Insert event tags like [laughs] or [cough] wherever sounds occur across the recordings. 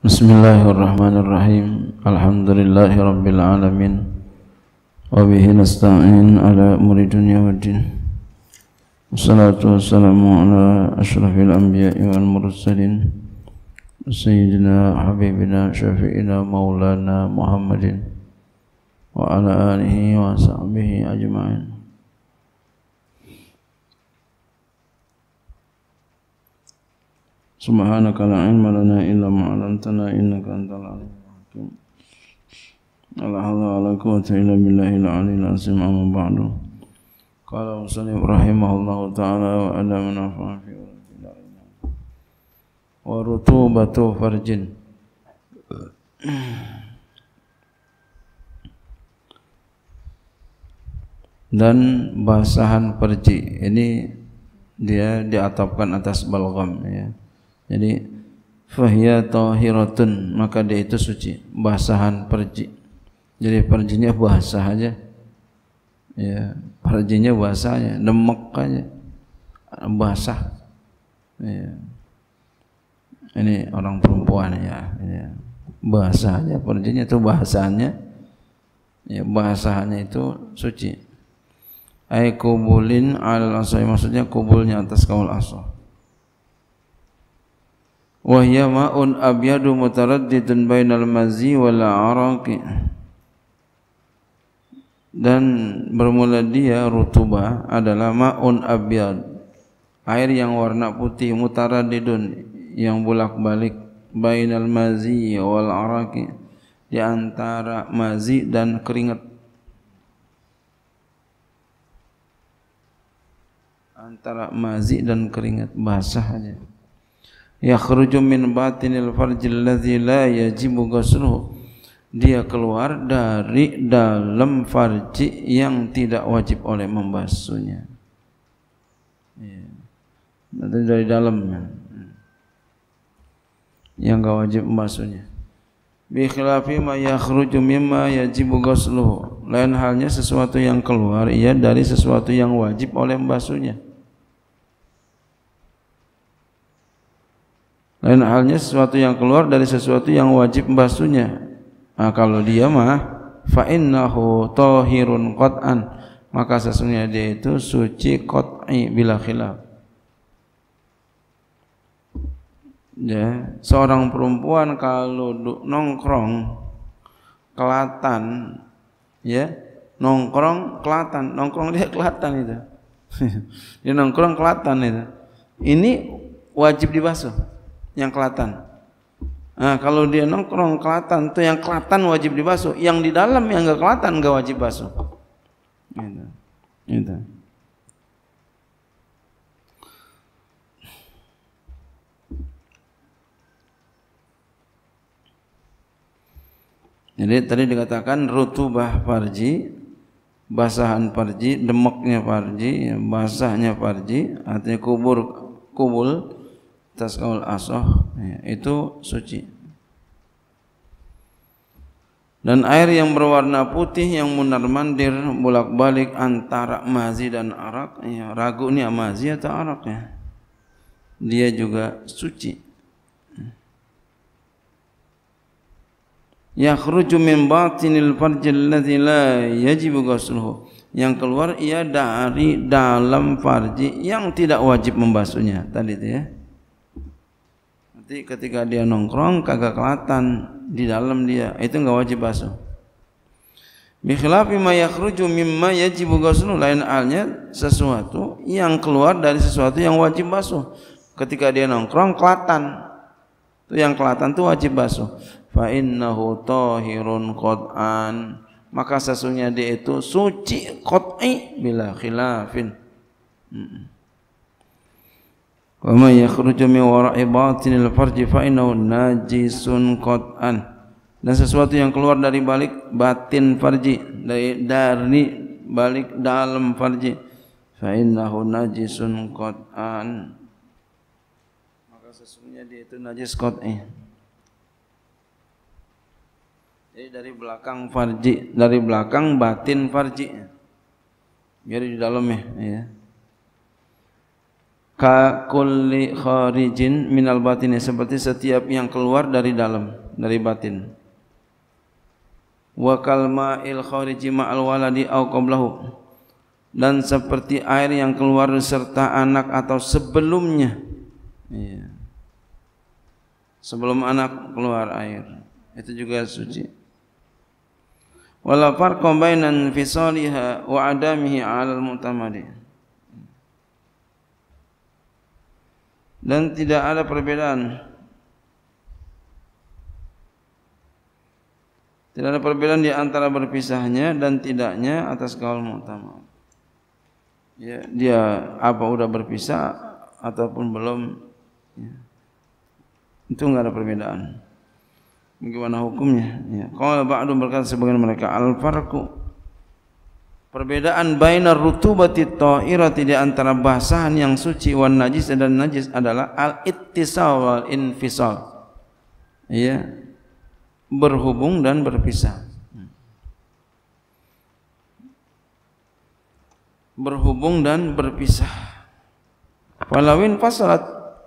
بسم الله الرحمن الرحيم الحمد لله رب العالمين وبه نستعين على امور الدنيا والدين والصلاه والسلام على اشرف الانبياء والمرسلين سيدنا حبيبنا شفيعنا مولانا محمد وعلى اله وصحبه اجمعين سبحانك لا علم لنا إلا ما علمتنا إنك أنت العليم الحكيم لا حول ولا قوة إلا بالله العلي العظيم أما بعد قال مسلم رحمه الله تعالى وأنا من في ورطوبة فرج dan basahan perji ini dia diatapkan atas balgam ya jadi fahiya tahiratun maka dia itu suci. Bahasahan perji. Jadi perjinya bahasa aja. Ya, perjinya bahasanya nemek aja. Bahasa. Ya. Ini orang perempuan ya. ya. Bahasanya perjinya itu bahasanya. Ya, bahasanya itu suci. Ay kubulin al asoy maksudnya kubulnya atas kaul asoh wahya ma'un abyadu mutaraddidun bainal mazi wal araqi dan bermula dia rutuba adalah ma'un abyad air yang warna putih mutaraddidun yang bolak-balik bainal mazi wal araqi di antara mazi dan keringat antara mazi dan keringat basah aja yakhruju min batinil farjil ladzi la yajibu ghusluhu dia keluar dari dalam farji yang tidak wajib oleh membasuhnya ya Nanti dari dalam yang enggak wajib membasuhnya bi khilafi ma yakhruju mimma yajibu ghusluhu lain halnya sesuatu yang keluar ia dari sesuatu yang wajib oleh membasuhnya Lain halnya sesuatu yang keluar dari sesuatu yang wajib membasuhnya. Nah, kalau dia mah fa innahu tahirun qat'an maka sesungguhnya dia itu suci qat'i bila khilaf. Ya, seorang perempuan kalau nongkrong kelatan ya, nongkrong kelatan, nongkrong dia kelatan itu. [laughs] dia nongkrong kelatan itu. Ini wajib dibasuh yang Kelatan. Nah, kalau dia nongkrong Kelatan itu yang Kelatan wajib dibasuh, yang di dalam yang enggak Kelatan enggak wajib basuh. Gitu. Gitu. Jadi tadi dikatakan rutubah parji, basahan parji, demeknya parji, basahnya parji, artinya kubur kubul tasawul asoh ya, itu suci dan air yang berwarna putih yang munar mandir bolak balik antara mazi dan arak ya, ragu ini ah mazi atau arak ya dia juga suci yakhruju min batinil farjil ladzi la yajib ghusluhu yang keluar ia dari dalam farji yang tidak wajib membasuhnya tadi itu ya Nanti ketika dia nongkrong kagak kelatan di dalam dia itu enggak wajib basuh. Mikhlafi ma yakhruju mimma yajibu ghuslu lain halnya sesuatu yang keluar dari sesuatu yang wajib basuh. Ketika dia nongkrong kelatan. Itu yang kelatan itu wajib basuh. Fa innahu tahirun qad'an. Maka sesungguhnya dia itu suci qat'i bila khilafin. Hmm. ومن يخرج من وراء باطن الفرج فإنه نجس قد أن dan sesuatu yang keluar dari balik batin farji dari dari balik dalam farji fa innahu najisun qatan maka sesungguhnya dia itu najis qat'i jadi dari belakang farji dari belakang batin farji jadi di dalam ya, ya ka kulli kharijin minal batini seperti setiap yang keluar dari dalam dari batin wa kal ma'il khariji ma'al waladi aw qablahu dan seperti air yang keluar serta anak atau sebelumnya ya. sebelum anak keluar air itu juga suci wala farqa bainan fi saliha wa adamihi al mutamadi dan tidak ada perbedaan tidak ada perbedaan di antara berpisahnya dan tidaknya atas kaul muktamad ya dia apa sudah berpisah ataupun belum ya. itu enggak ada perbedaan bagaimana hukumnya ya qala ba'du berkata sebagian mereka al farqu Perbedaan bainar rutubati ta'irati di antara bahasan yang suci wan najis dan najis adalah al-ittisal wal infisal. Ya. Berhubung dan berpisah. Berhubung dan berpisah. Walawin fasalat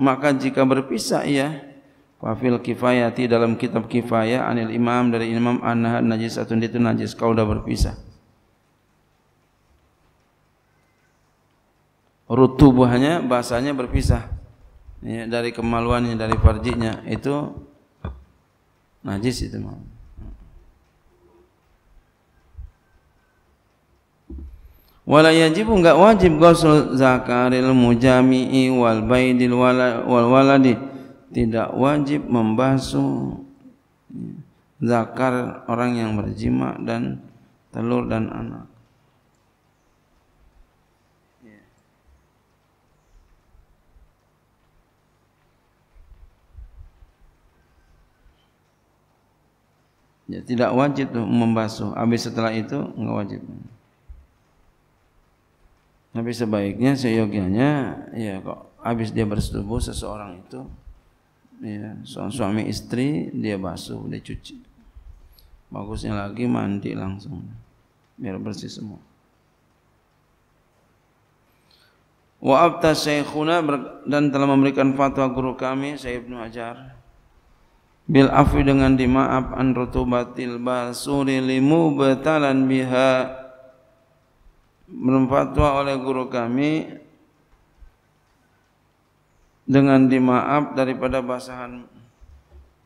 maka jika berpisah ya Wa fil kifayati dalam kitab kifayah anil imam dari imam anna najis satu itu najis kau dah berpisah. rutubahnya bahasanya berpisah ya, dari kemaluannya dari farjinya itu najis itu mah wala yajibu enggak wajib ghusl zakaril mujami'i wal baidil wala wal waladi tidak wajib membasuh zakar orang yang berjima dan telur dan anak Ya, tidak wajib tuh membasuh. Habis setelah itu enggak wajib. Tapi sebaiknya seyogianya ya kok habis dia bersetubuh seseorang itu ya suami, suami istri dia basuh dia cuci bagusnya lagi mandi langsung biar bersih semua wa abta syekhuna dan telah memberikan fatwa guru kami Syekh Ibnu Hajar bil afwi dengan dimaaf an rutubatil basuri limu batalan biha belum fatwa oleh guru kami dengan dimaaf daripada basahan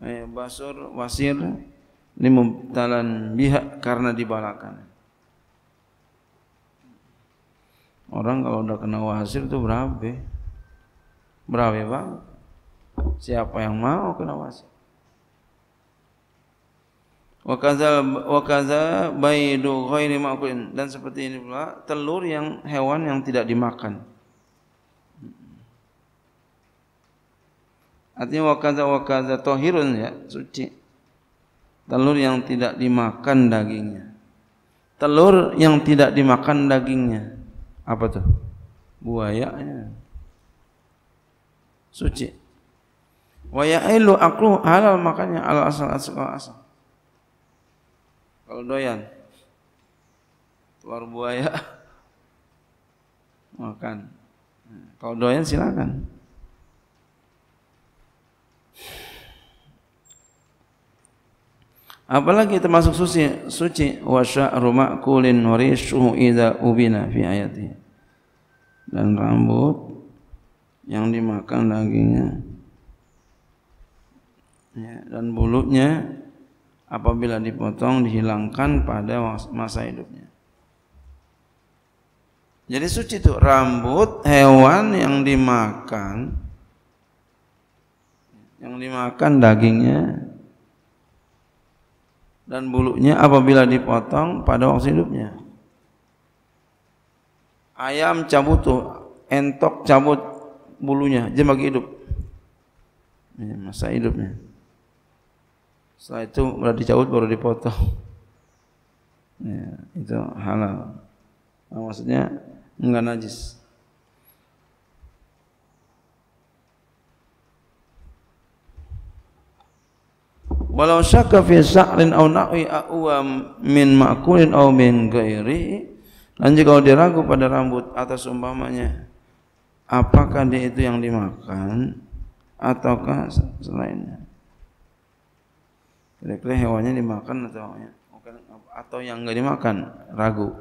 eh, basur wasir limu batalan biha karena dibalakan orang kalau udah kena wasir itu berabe berabe bang siapa yang mau kena wasir wa kazal wa doh baydu ghairi ma'kulin dan seperti ini pula telur yang hewan yang tidak dimakan artinya wa kaza tohirun ya suci telur yang tidak dimakan dagingnya telur yang tidak dimakan dagingnya apa tu? buaya ya suci wa ya'ilu aklu halal makannya ala asal asal asal Kalau doyan keluar buaya [laughs] makan. Kalau doyan silakan. Apalagi termasuk suci, suci wasya rumah kulin warishu ida ubina fi ayati dan rambut yang dimakan dagingnya ya, dan bulunya apabila dipotong dihilangkan pada masa hidupnya. Jadi suci itu rambut hewan yang dimakan yang dimakan dagingnya dan bulunya apabila dipotong pada waktu hidupnya. Ayam cabut tuh, entok cabut bulunya, dia hidup. Ini masa hidupnya. Setelah itu mulai dicabut baru dipotong. Ya, itu halal. Nah, maksudnya enggak najis. Walau syakka fi sa'rin au na'wi aw'a min ma'kulin au min gairi. dan jika dia ragu pada rambut atas umpamanya apakah dia itu yang dimakan ataukah selainnya kira-kira hewannya dimakan atau atau yang enggak dimakan ragu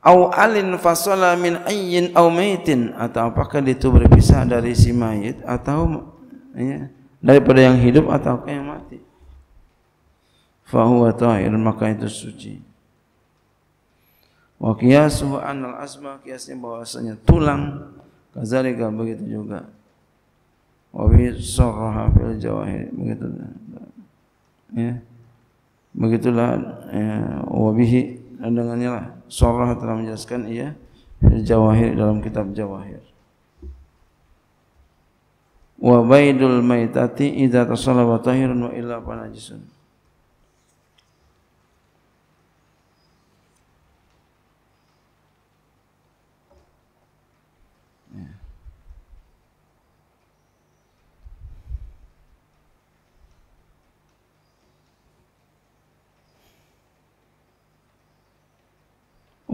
au alin fasala min ayyin au maitin atau apakah itu berpisah dari si mayit atau ya, daripada yang hidup atau yang mati fa huwa tahir maka itu suci wa qiyasuhu an al asma qiyasnya bahwasanya tulang kazalika begitu juga wa bi sarraha fil jawahir begitu juga ya. Begitulah ya, wabihi dan dengannya lah Surah telah menjelaskan ia ya, Jawahir dalam kitab Jawahir Wa baidul maitati idza tasalla wa tahirun wa illa panajisun.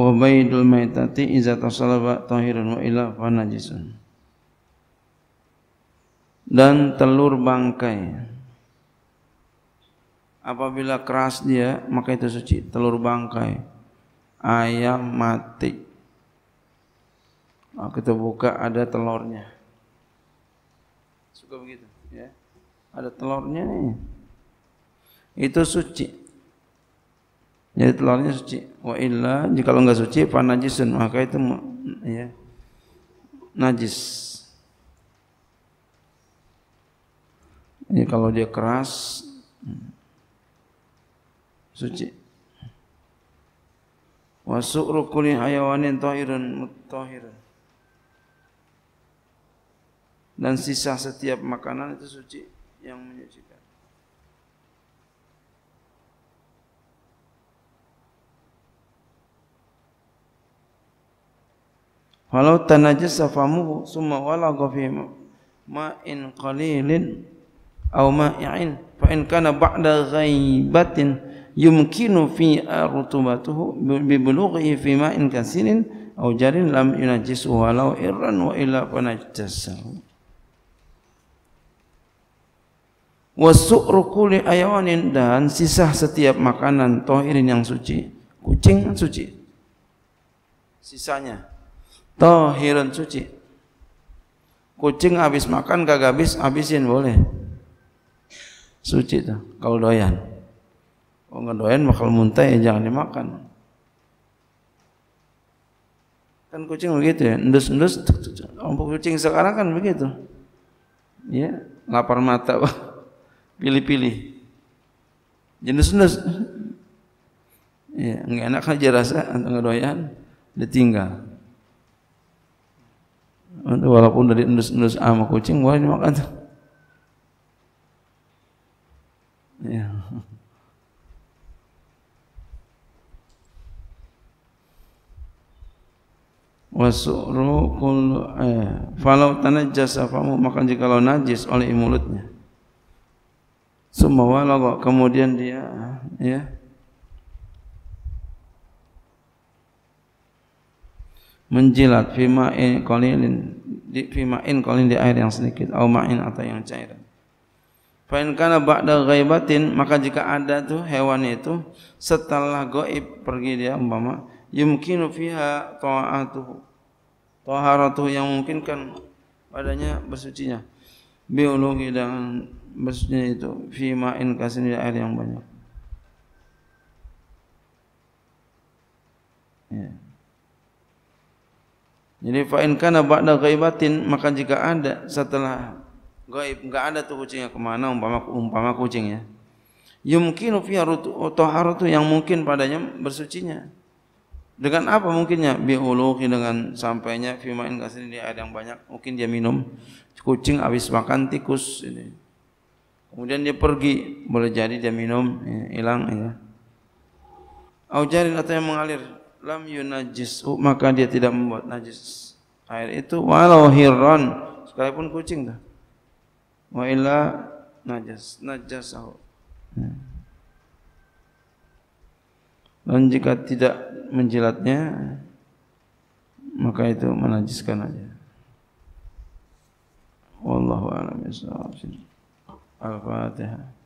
wa baydul maitati iza tasalaba tahirun wa ila fa najisun dan telur bangkai apabila keras dia maka itu suci telur bangkai ayam mati nah, kita buka ada telurnya suka begitu ya ada telurnya nih itu suci Jadi telurnya suci. Wa illa jika enggak suci fa najisun maka itu ya najis. Ini kalau dia keras suci. Wa su'ru kulli hayawanin tahirun mutahhirun. Dan sisa setiap makanan itu suci yang menyucikan. Walau tanajis safamu summa wala gafi ma in qalilin aw ma in fa in kana ba'da ghaibatin yumkinu fi rutubatuhu bi bulughi fi ma in kasirin aw jarin lam yunajis walau irran wa illa panajasa wa su'ru kulli ayawanin dan sisa setiap makanan tohirin yang suci kucing suci sisanya Tohirun suci. Kucing habis makan kagak habis, habisin boleh. Suci tuh, kalau doyan. Kalau nggak doyan bakal muntah ya jangan dimakan. Kan kucing begitu ya, endus-endus. Ompok kucing sekarang kan begitu. Ya, lapar mata, pilih-pilih. Jenis-jenis. Ya, enggak enak aja rasa, nggak doyan, ditinggal. Walaupun dari endus-endus sama kucing, boleh dimakan. Ya. Wasuru kul eh, falau tanah jasa kamu makan jika lo najis oleh mulutnya. Semua walau kemudian dia, ya, yeah. menjilat fima in qalilin di fima in qalilin di air yang sedikit au ma'in atau yang cair. Fa in kana ba'da ghaibatin maka jika ada tuh hewan itu setelah gaib pergi dia umpama yumkinu fiha ta'atuhu taharatuhu yang memungkinkan padanya bersucinya biologi dan bersucinya itu fima in kasin di air yang banyak. Yeah. Jadi fa in kana ba'da ghaibatin maka jika ada setelah gaib enggak ada tuh kucingnya ke mana umpama umpama kucingnya. Yumkinu fi taharatu yang mungkin padanya bersucinya. Dengan apa mungkinnya? Bi uluhi dengan sampainya fi ma'in ghasil di air yang banyak mungkin dia minum kucing habis makan tikus ini. Kemudian dia pergi boleh jadi dia minum ya, hilang ya. Aujarin atau yang mengalir lam yunajis oh, maka dia tidak membuat najis air itu walau hirran sekalipun kucing tuh wa illa najas najasahu hmm. dan jika tidak menjilatnya maka itu menajiskan aja wallahu a'lam bissawab al-fatihah